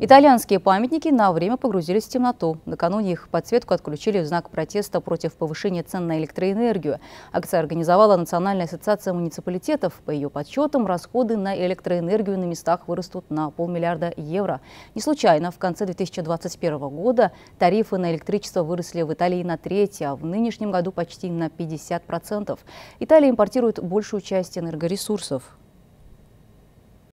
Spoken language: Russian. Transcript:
Итальянские памятники на время погрузились в темноту. Накануне их подсветку отключили в знак протеста против повышения цен на электроэнергию. Акция организовала Национальная ассоциация муниципалитетов. По ее подсчетам, расходы на электроэнергию на местах вырастут на полмиллиарда евро. Не случайно в конце 2021 года тарифы на электричество выросли в Италии на треть, а в нынешнем году почти на 50%. Италия импортирует большую часть энергоресурсов.